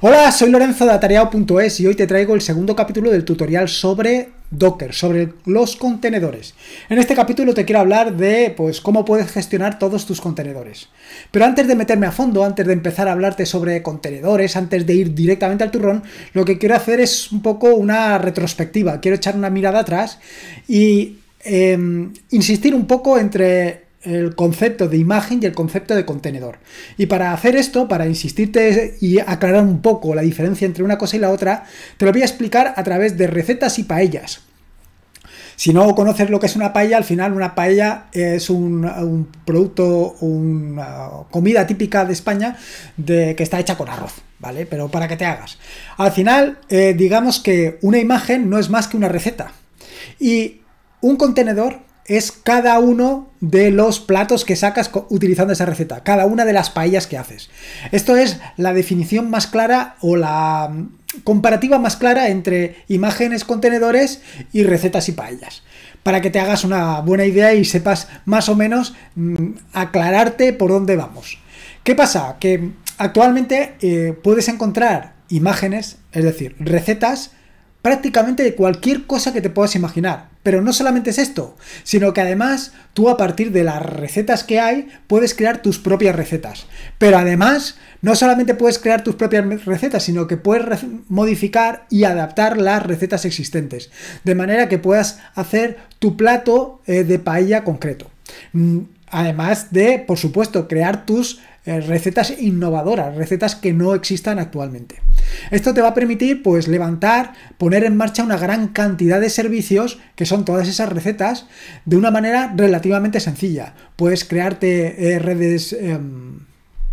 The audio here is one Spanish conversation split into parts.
Hola, soy Lorenzo de Atareao.es y hoy te traigo el segundo capítulo del tutorial sobre Docker, sobre los contenedores. En este capítulo te quiero hablar de pues, cómo puedes gestionar todos tus contenedores. Pero antes de meterme a fondo, antes de empezar a hablarte sobre contenedores, antes de ir directamente al turrón, lo que quiero hacer es un poco una retrospectiva. Quiero echar una mirada atrás y em, insistir un poco entre el concepto de imagen y el concepto de contenedor. Y para hacer esto, para insistirte y aclarar un poco la diferencia entre una cosa y la otra, te lo voy a explicar a través de recetas y paellas. Si no conoces lo que es una paella, al final una paella es un, producto, una comida típica de España de, que está hecha con arroz, ¿vale? Pero para que te hagas. Al final, eh, digamos que una imagen no es más que una receta. Y un contenedor es cada uno de los platos que sacas utilizando esa receta, cada una de las paellas que haces. Esto es la definición más clara o la mm, comparativa más clara entre imágenes, contenedores y recetas y paellas. Para que te hagas una buena idea y sepas más o menos mm, aclararte por dónde vamos. ¿Qué pasa? Que actualmente eh, puedes encontrar imágenes, es decir, recetas prácticamente de cualquier cosa que te puedas imaginar. Pero no solamente es esto, sino que además tú a partir de las recetas que hay puedes crear tus propias recetas. Pero además no solamente puedes crear tus propias recetas, sino que puedes modificar y adaptar las recetas existentes. De manera que puedas hacer tu plato eh, de paella concreto. Mm, además de, por supuesto, crear tus eh, recetas innovadoras, recetas que no existan actualmente. Esto te va a permitir pues levantar, poner en marcha una gran cantidad de servicios que son todas esas recetas de una manera relativamente sencilla. Puedes crearte eh, redes... Em,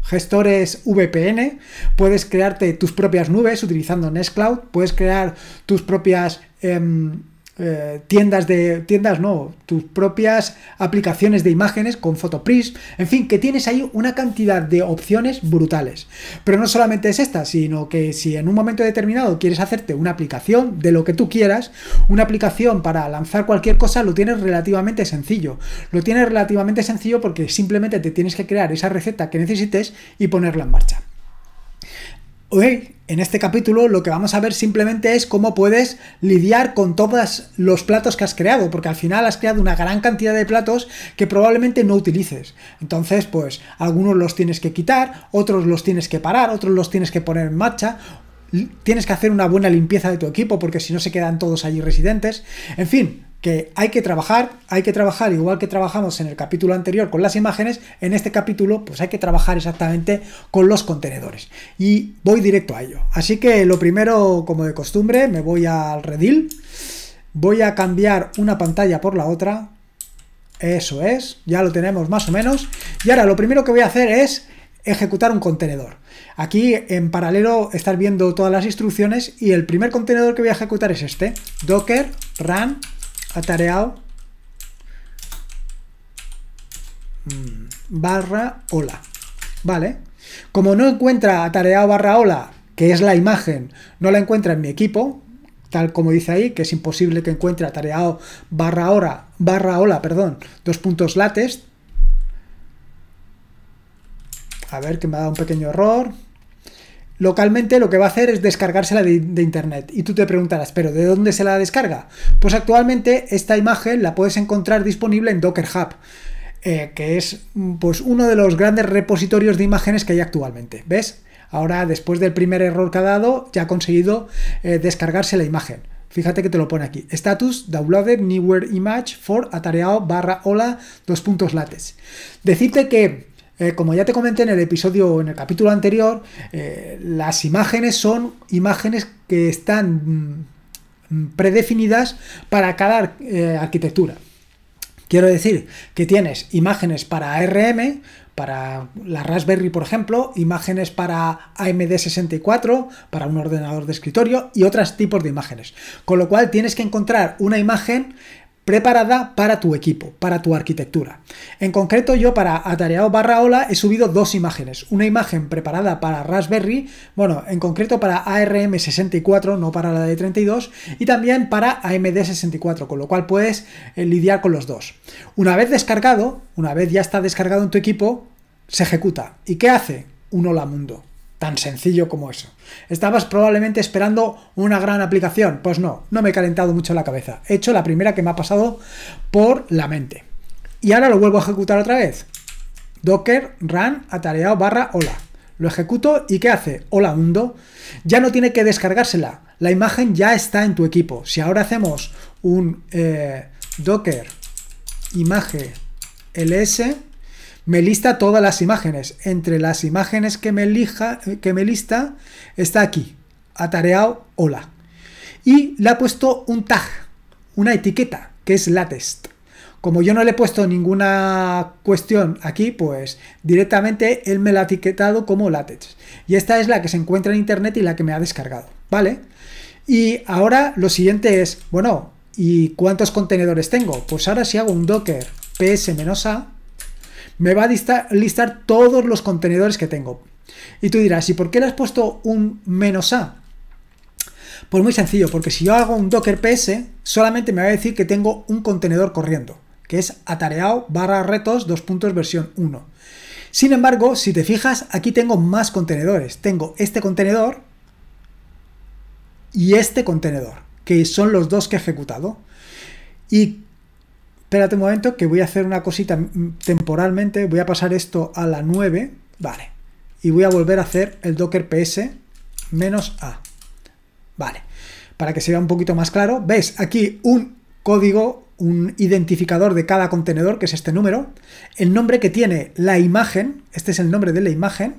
gestores VPN, puedes crearte tus propias nubes utilizando Nextcloud, puedes crear tus propias em, eh, tiendas de tiendas no tus propias aplicaciones de imágenes con Photoprism en fin que tienes ahí una cantidad de opciones brutales pero no solamente es esta sino que si en un momento determinado quieres hacerte una aplicación de lo que tú quieras una aplicación para lanzar cualquier cosa lo tienes relativamente sencillo lo tienes relativamente sencillo porque simplemente te tienes que crear esa receta que necesites y ponerla en marcha Hoy, en este capítulo, lo que vamos a ver simplemente es cómo puedes lidiar con todos los platos que has creado, porque al final has creado una gran cantidad de platos que probablemente no utilices. Entonces, pues, algunos los tienes que quitar, otros los tienes que parar, otros los tienes que poner en marcha, tienes que hacer una buena limpieza de tu equipo porque si no se quedan todos allí residentes. En fin, que hay que trabajar, hay que trabajar igual que trabajamos en el capítulo anterior con las imágenes, en este capítulo pues hay que trabajar exactamente con los contenedores. Y voy directo a ello. Así que lo primero, como de costumbre, me voy al redil, voy a cambiar una pantalla por la otra, eso es, ya lo tenemos más o menos. Y ahora lo primero que voy a hacer es ejecutar un contenedor. Aquí en paralelo estar viendo todas las instrucciones y el primer contenedor que voy a ejecutar es este, docker run atareado mm, barra hola. Vale. Como no encuentra atareado barra hola, que es la imagen, no la encuentra en mi equipo, tal como dice ahí, que es imposible que encuentre atareado barra barra hola, perdón, dos puntos latest. A ver, que me ha dado un pequeño error localmente lo que va a hacer es descargársela de, de, internet. Y tú te preguntarás, ¿pero de dónde se la descarga? Pues actualmente esta imagen la puedes encontrar disponible en Docker Hub. Eh, que es mm, pues, uno de los grandes repositorios de imágenes que hay actualmente. ¿Ves? Ahora, después del primer error que ha dado, ya ha conseguido eh, descargarse la imagen. Fíjate que te lo pone aquí. Status downloaded newer image for atareado barra hola dos puntos lates. Decirte que eh, como ya te comenté en el episodio, en el capítulo anterior, eh, las imágenes son imágenes que están mm, mm, predefinidas para cada eh, arquitectura. Quiero decir que tienes imágenes para ARM, para la Raspberry, por ejemplo, imágenes para AMD64, para un ordenador de escritorio y otros tipos de imágenes. Con lo cual tienes que encontrar una imagen preparada para tu equipo, para tu arquitectura. En concreto, yo para atareado barra ola he subido dos imágenes. Una imagen preparada para Raspberry, bueno, en concreto para ARM64, no para la de 32, y también para AMD64, con lo cual puedes eh, lidiar con los dos. Una vez descargado, una vez ya está descargado en tu equipo, se ejecuta. ¿Y qué hace? Un hola mundo. Tan sencillo como eso. ¿Estabas probablemente esperando una gran aplicación? Pues no, no me he calentado mucho la cabeza. He hecho la primera que me ha pasado por la mente. Y ahora lo vuelvo a ejecutar otra vez. Docker run atareado barra hola. Lo ejecuto y ¿qué hace? Hola Mundo. Ya no tiene que descargársela. La imagen ya está en tu equipo. Si ahora hacemos un eh, docker imagen ls me lista todas las imágenes. Entre las imágenes que me, elija, que me lista está aquí, atareado hola. Y le ha puesto un tag, una etiqueta, que es latest. Como yo no le he puesto ninguna cuestión aquí, pues directamente él me la ha etiquetado como latest. Y esta es la que se encuentra en internet y la que me ha descargado, ¿vale? Y ahora lo siguiente es, bueno, ¿y cuántos contenedores tengo? Pues ahora si hago un docker ps-a, me va a listar, todos los contenedores que tengo. Y tú dirás, ¿y por qué le has puesto un menos A? Pues muy sencillo, porque si yo hago un docker ps, solamente me va a decir que tengo un contenedor corriendo, que es atareado barra retos dos puntos versión 1. Sin embargo, si te fijas, aquí tengo más contenedores. Tengo este contenedor y este contenedor, que son los dos que he ejecutado. Y espérate un momento que voy a hacer una cosita temporalmente, voy a pasar esto a la 9, vale, y voy a volver a hacer el docker ps menos a, vale, para que se vea un poquito más claro, ves aquí un código, un identificador de cada contenedor, que es este número, el nombre que tiene la imagen, este es el nombre de la imagen,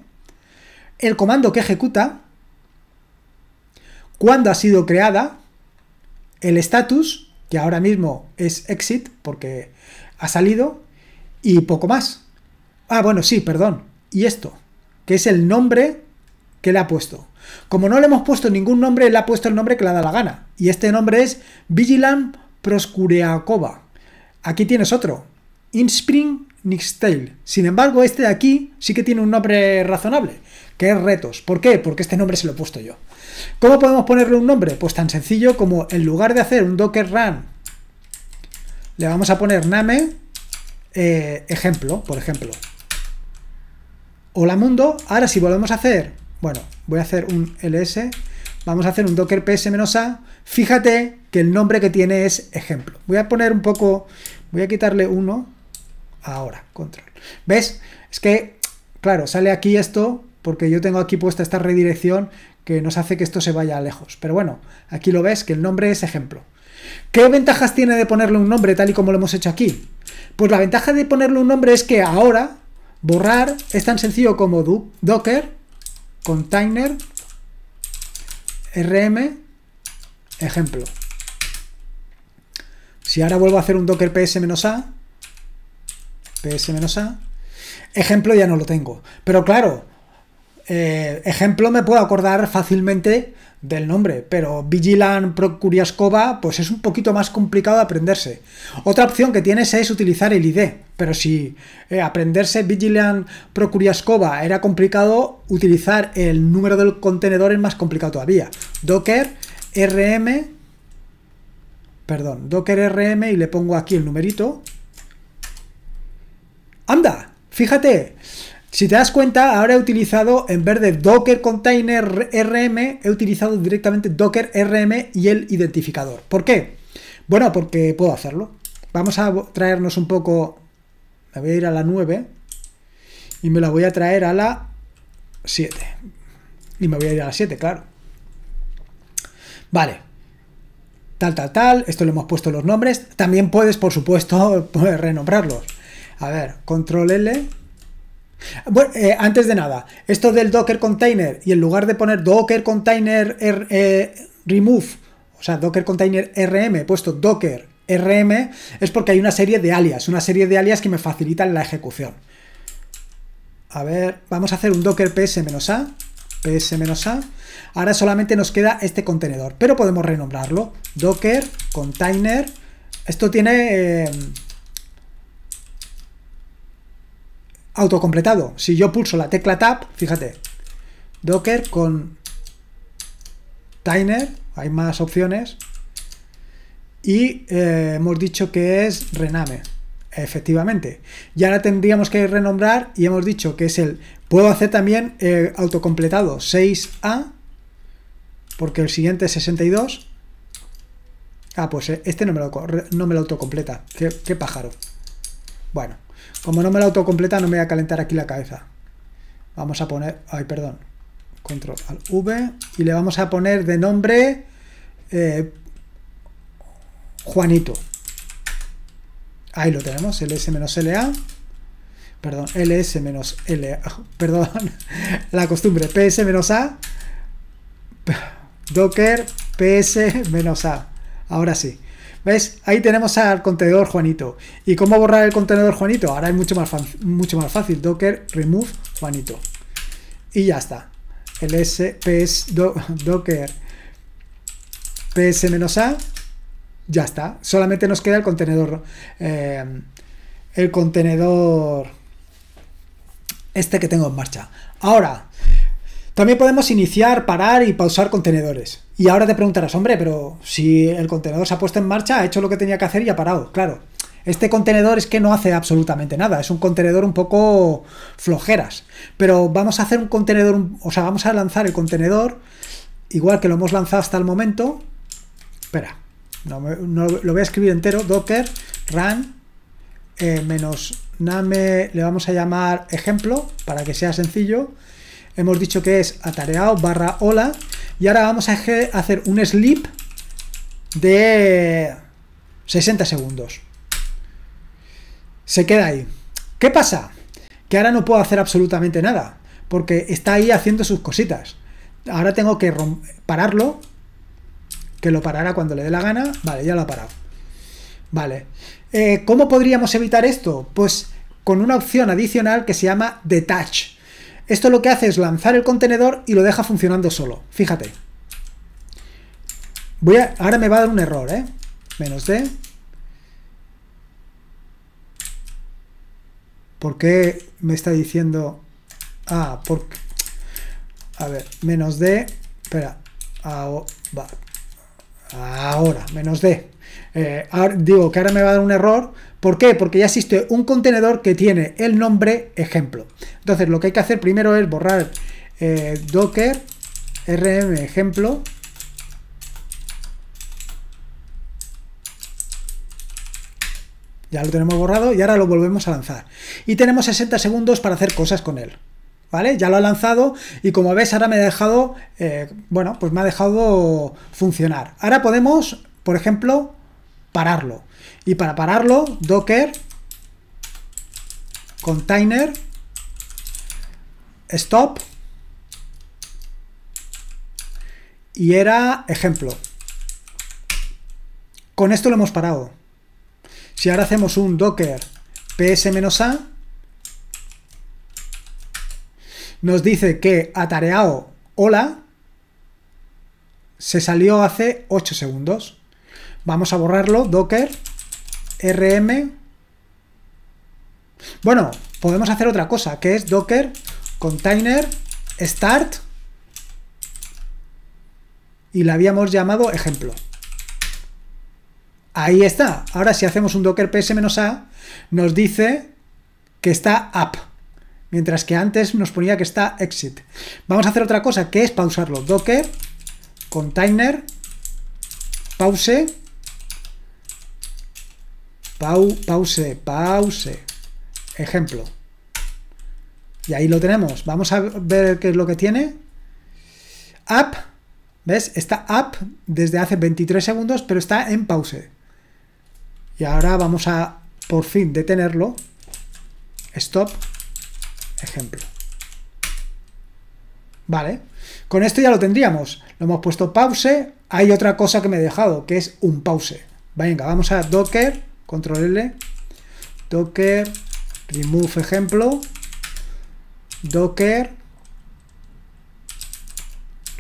el comando que ejecuta, cuándo ha sido creada, el status, que ahora mismo es Exit, porque ha salido, y poco más. Ah, bueno, sí, perdón. Y esto, que es el nombre que le ha puesto. Como no le hemos puesto ningún nombre, le ha puesto el nombre que le da la gana. Y este nombre es Vigilant Proskureakova. Aquí tienes otro, Inspring Nixtail. Sin embargo, este de aquí sí que tiene un nombre razonable, que es Retos. ¿Por qué? Porque este nombre se lo he puesto yo. ¿Cómo podemos ponerle un nombre? Pues tan sencillo como en lugar de hacer un docker run, le vamos a poner name eh, ejemplo, por ejemplo. Hola mundo, ahora si volvemos a hacer, bueno, voy a hacer un ls, vamos a hacer un docker ps-a, fíjate que el nombre que tiene es ejemplo. Voy a poner un poco, voy a quitarle uno, ahora, control. ¿Ves? Es que, claro, sale aquí esto, porque yo tengo aquí puesta esta redirección que nos hace que esto se vaya lejos. Pero bueno, aquí lo ves, que el nombre es ejemplo. ¿Qué ventajas tiene de ponerle un nombre tal y como lo hemos hecho aquí? Pues la ventaja de ponerle un nombre es que ahora borrar es tan sencillo como docker container rm ejemplo. Si ahora vuelvo a hacer un docker ps-a, ps-a, ejemplo ya no lo tengo. Pero claro, eh, ejemplo me puedo acordar fácilmente del nombre, pero Vigilant Procuriascova pues es un poquito más complicado de aprenderse. Otra opción que tienes es utilizar el ID, pero si eh, aprenderse Vigilant Procuriascova era complicado, utilizar el número del contenedor es más complicado todavía. Docker RM, perdón, Docker RM y le pongo aquí el numerito. ¡Anda! Fíjate, si te das cuenta, ahora he utilizado, en vez de Docker Container RM, he utilizado directamente Docker RM y el identificador. ¿Por qué? Bueno, porque puedo hacerlo. Vamos a traernos un poco... Me voy a ir a la 9 y me la voy a traer a la 7. Y me voy a ir a la 7, claro. Vale. Tal, tal, tal. Esto le hemos puesto los nombres. También puedes, por supuesto, renombrarlos. A ver, control L bueno, eh, antes de nada, esto del Docker Container y en lugar de poner Docker Container eh, Remove, o sea, Docker Container RM, he puesto Docker RM, es porque hay una serie de alias, una serie de alias que me facilitan la ejecución. A ver, vamos a hacer un Docker ps-a, ps-a. Ahora solamente nos queda este contenedor, pero podemos renombrarlo. Docker Container. Esto tiene... Eh, autocompletado. Si yo pulso la tecla tab, fíjate, docker con Tiner, hay más opciones. Y eh, hemos dicho que es rename, efectivamente. Y ahora tendríamos que renombrar y hemos dicho que es el... Puedo hacer también eh, autocompletado 6A, porque el siguiente es 62. Ah, pues eh, este no me lo, no me lo autocompleta. Qué, qué pájaro. Bueno, como no me la autocompleta, no me voy a calentar aquí la cabeza. Vamos a poner, ay, perdón, control al V y le vamos a poner de nombre eh, Juanito. Ahí lo tenemos, ls-la, perdón, ls-la, perdón, la costumbre, ps-a, docker ps-a, ahora sí. ¿Ves? Ahí tenemos al contenedor Juanito. ¿Y cómo borrar el contenedor Juanito? Ahora es mucho más, mucho más fácil. Docker remove Juanito. Y ya está. El SPS Docker PS-A. Ya está. Solamente nos queda el contenedor. Eh, el contenedor. Este que tengo en marcha. Ahora, también podemos iniciar, parar y pausar contenedores. Y ahora te preguntarás, hombre, pero si el contenedor se ha puesto en marcha, ha hecho lo que tenía que hacer y ha parado. Claro, este contenedor es que no hace absolutamente nada, es un contenedor un poco flojeras. Pero vamos a hacer un contenedor, o sea, vamos a lanzar el contenedor igual que lo hemos lanzado hasta el momento. Espera, no, lo voy a escribir entero, docker run eh, menos name, le vamos a llamar ejemplo para que sea sencillo hemos dicho que es atareado barra hola, y ahora vamos a hacer un sleep de 60 segundos. Se queda ahí. ¿Qué pasa? Que ahora no puedo hacer absolutamente nada, porque está ahí haciendo sus cositas. Ahora tengo que pararlo, que lo parará cuando le dé la gana. Vale, ya lo ha parado. Vale. Eh, ¿Cómo podríamos evitar esto? Pues con una opción adicional que se llama detach. Esto lo que hace es lanzar el contenedor y lo deja funcionando solo. Fíjate. Voy ahora me va a dar un error, ¿eh? Menos D. ¿Por qué me está diciendo... Ah, porque... A ver, menos D. Espera. Ahora, menos D. Eh, digo que ahora me va a dar un error. ¿Por qué? Porque ya existe un contenedor que tiene el nombre ejemplo. Entonces, lo que hay que hacer primero es borrar eh, docker rm ejemplo Ya lo tenemos borrado y ahora lo volvemos a lanzar. Y tenemos 60 segundos para hacer cosas con él. ¿Vale? Ya lo ha lanzado y como ves ahora me ha dejado, eh, bueno, pues me ha dejado funcionar. Ahora podemos, por ejemplo, pararlo. Y para pararlo, docker container stop y era ejemplo. Con esto lo hemos parado. Si ahora hacemos un docker ps-a, nos dice que atareado hola se salió hace 8 segundos. Vamos a borrarlo, docker rm. Bueno, podemos hacer otra cosa, que es docker container start y la habíamos llamado ejemplo. Ahí está. Ahora si hacemos un docker ps-a nos dice que está up, mientras que antes nos ponía que está exit. Vamos a hacer otra cosa que es pausarlo. Docker container pause pause pause ejemplo y ahí lo tenemos. Vamos a ver qué es lo que tiene. app ¿Ves? Está app desde hace 23 segundos, pero está en pause. Y ahora vamos a, por fin, detenerlo. Stop. Ejemplo. Vale. Con esto ya lo tendríamos. Lo hemos puesto pause. Hay otra cosa que me he dejado, que es un pause. Venga, vamos a docker, control L, docker, remove ejemplo, docker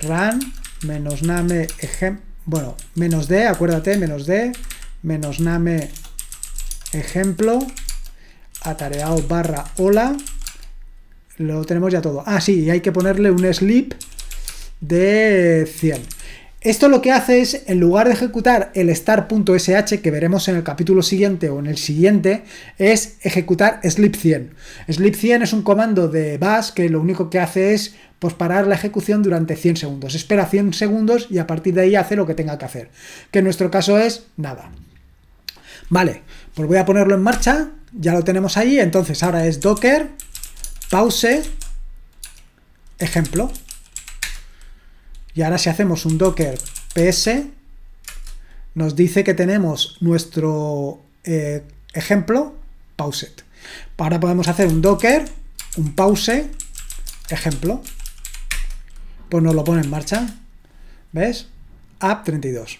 run menos name ejemplo, bueno, menos d, acuérdate, menos d menos name ejemplo atareado barra hola lo tenemos ya todo. Ah, sí, y hay que ponerle un sleep de 100. Esto lo que hace es, en lugar de ejecutar el start.sh que veremos en el capítulo siguiente o en el siguiente, es ejecutar slip100. Slip100 es un comando de bash que lo único que hace es pues, parar la ejecución durante 100 segundos. Espera 100 segundos y a partir de ahí hace lo que tenga que hacer, que en nuestro caso es nada. Vale, pues voy a ponerlo en marcha, ya lo tenemos ahí, entonces ahora es docker pause ejemplo. Y ahora si hacemos un docker ps, nos dice que tenemos nuestro eh, ejemplo pauset. Ahora podemos hacer un docker, un pause, ejemplo. Pues nos lo pone en marcha. ¿Ves? App 32.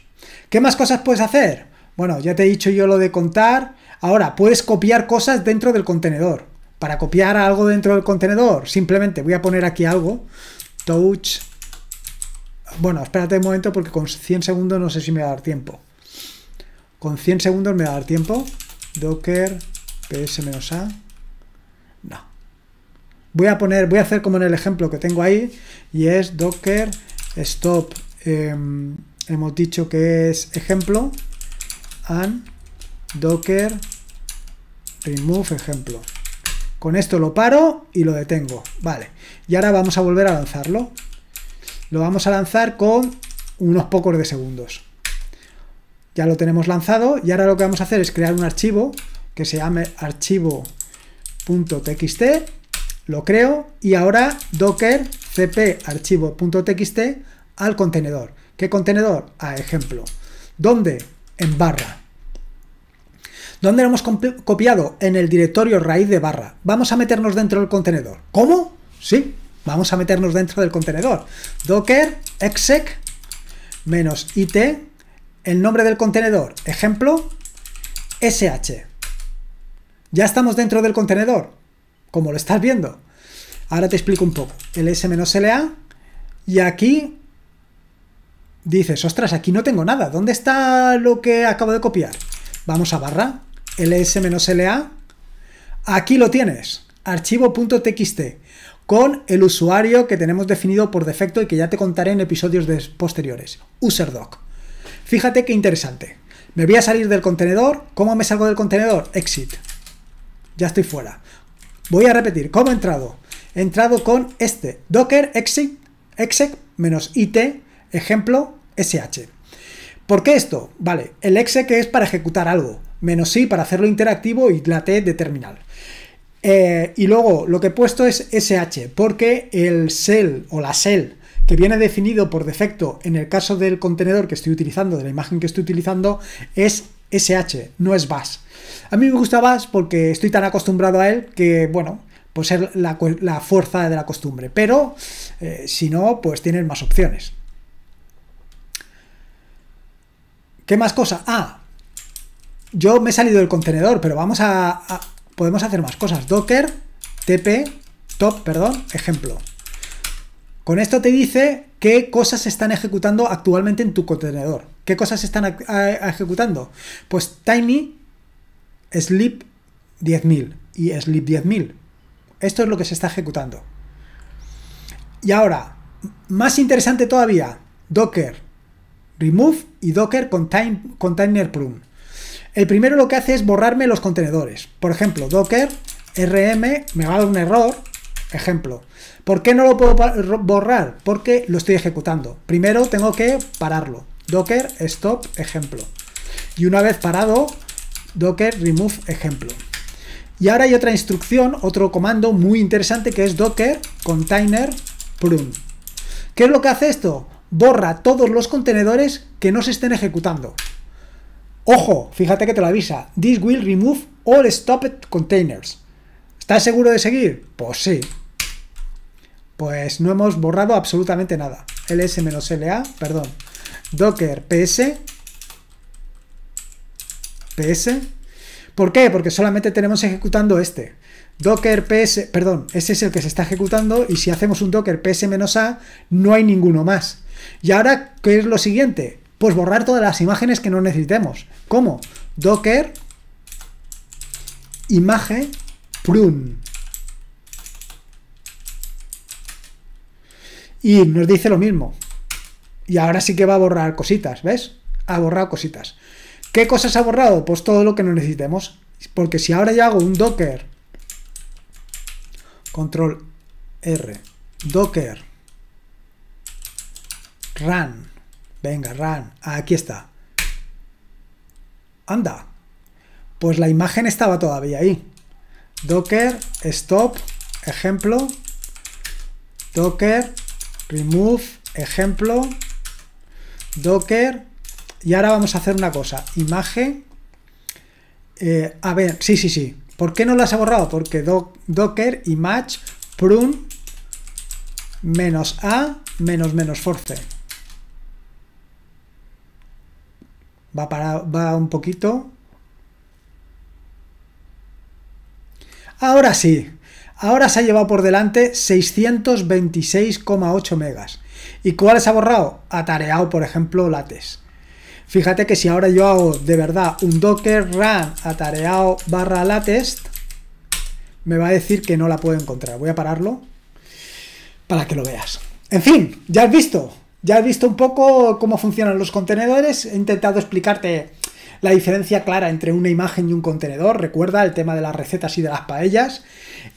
¿Qué más cosas puedes hacer? Bueno, ya te he dicho yo lo de contar. Ahora, puedes copiar cosas dentro del contenedor. Para copiar algo dentro del contenedor, simplemente voy a poner aquí algo. Touch bueno, espérate un momento porque con 100 segundos no sé si me va a dar tiempo. Con 100 segundos me va a dar tiempo. Docker ps-a. No. Voy a poner, voy a hacer como en el ejemplo que tengo ahí y es docker stop. Em, hemos dicho que es ejemplo and docker remove ejemplo. Con esto lo paro y lo detengo. Vale. Y ahora vamos a volver a lanzarlo. Lo vamos a lanzar con unos pocos de segundos. Ya lo tenemos lanzado y ahora lo que vamos a hacer es crear un archivo que se llame archivo.txt, lo creo y ahora docker cp archivo.txt al contenedor. ¿Qué contenedor? A ah, ejemplo. ¿Dónde? En barra. ¿Dónde lo hemos copiado? En el directorio raíz de barra. Vamos a meternos dentro del contenedor. ¿Cómo? Sí, Vamos a meternos dentro del contenedor. Docker exec menos it, el nombre del contenedor, ejemplo, sh. Ya estamos dentro del contenedor, como lo estás viendo. Ahora te explico un poco. ls-la y aquí dices, ostras, aquí no tengo nada. ¿Dónde está lo que acabo de copiar? Vamos a barra, ls-la. Aquí lo tienes, archivo.txt con el usuario que tenemos definido por defecto y que ya te contaré en episodios posteriores, UserDoc. Fíjate qué interesante. Me voy a salir del contenedor. ¿Cómo me salgo del contenedor? Exit. Ya estoy fuera. Voy a repetir. ¿Cómo he entrado? He entrado con este docker exit exec it ejemplo sh. ¿Por qué esto? Vale, el exec es para ejecutar algo, menos i para hacerlo interactivo y la t de terminal. Eh, y luego lo que he puesto es SH, porque el cell o la cell que viene definido por defecto en el caso del contenedor que estoy utilizando, de la imagen que estoy utilizando, es SH, no es bash. A mí me gusta bash porque estoy tan acostumbrado a él que, bueno, pues es la, fuerza de la costumbre. Pero eh, si no, pues tienes más opciones. ¿Qué más cosa? Ah, yo me he salido del contenedor, pero vamos a podemos hacer más cosas. Docker, tp, top, perdón, ejemplo. Con esto te dice qué cosas se están ejecutando actualmente en tu contenedor. ¿Qué cosas se están ejecutando? Pues Tiny, Sleep 10.000 y Sleep 10.000. Esto es lo que se está ejecutando. Y ahora, más interesante todavía, Docker Remove y Docker Container Prune. El primero lo que hace es borrarme los contenedores. Por ejemplo, docker rm me va a dar un error. Ejemplo. ¿Por qué no lo puedo borrar? Porque lo estoy ejecutando. Primero tengo que pararlo. Docker stop ejemplo. Y una vez parado, docker remove ejemplo. Y ahora hay otra instrucción, otro comando muy interesante que es docker container prune. ¿Qué es lo que hace esto? Borra todos los contenedores que no se estén ejecutando. Ojo, fíjate que te lo avisa. This will remove all stopped containers. ¿Estás seguro de seguir? Pues sí. Pues no hemos borrado absolutamente nada. ls-la, perdón. Docker ps. ps. ¿Por qué? Porque solamente tenemos ejecutando este. Docker ps, perdón, ese es el que se está ejecutando y si hacemos un docker ps-a no hay ninguno más. Y ahora, ¿qué es lo siguiente? Pues borrar todas las imágenes que no necesitemos. ¿Cómo? Docker imagen prune. Y nos dice lo mismo. Y ahora sí que va a borrar cositas, ¿ves? Ha borrado cositas. ¿Qué cosas ha borrado? Pues todo lo que no necesitemos. Porque si ahora yo hago un docker, control R, docker, run, Venga, run. Aquí está. Anda. Pues la imagen estaba todavía ahí. Docker, stop, ejemplo. Docker, remove, ejemplo. Docker. Y ahora vamos a hacer una cosa. Imagen. Eh, a ver, sí, sí, sí. ¿Por qué no las he borrado? Porque docker, image, prune, menos a, menos menos force. Va, va un poquito. Ahora sí, ahora se ha llevado por delante 626,8 megas. ¿Y cuál se ha borrado? Atareado, por ejemplo, lates. Fíjate que si ahora yo hago de verdad un docker run atareado barra latest, me va a decir que no la puedo encontrar. Voy a pararlo para que lo veas. En fin, ya has visto. Ya has visto un poco cómo funcionan los contenedores, he intentado explicarte la diferencia clara entre una imagen y un contenedor, recuerda el tema de las recetas y de las paellas,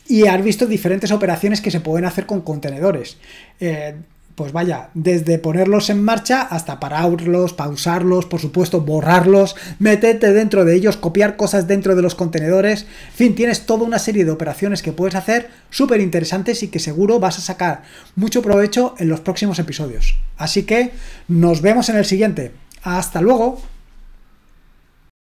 y has visto diferentes operaciones que se pueden hacer con contenedores. Eh, pues vaya, desde ponerlos en marcha hasta pararlos, pausarlos, por supuesto, borrarlos, meterte dentro de ellos, copiar cosas dentro de los contenedores. En fin, tienes toda una serie de operaciones que puedes hacer súper interesantes y que seguro vas a sacar mucho provecho en los próximos episodios. Así que nos vemos en el siguiente. Hasta luego.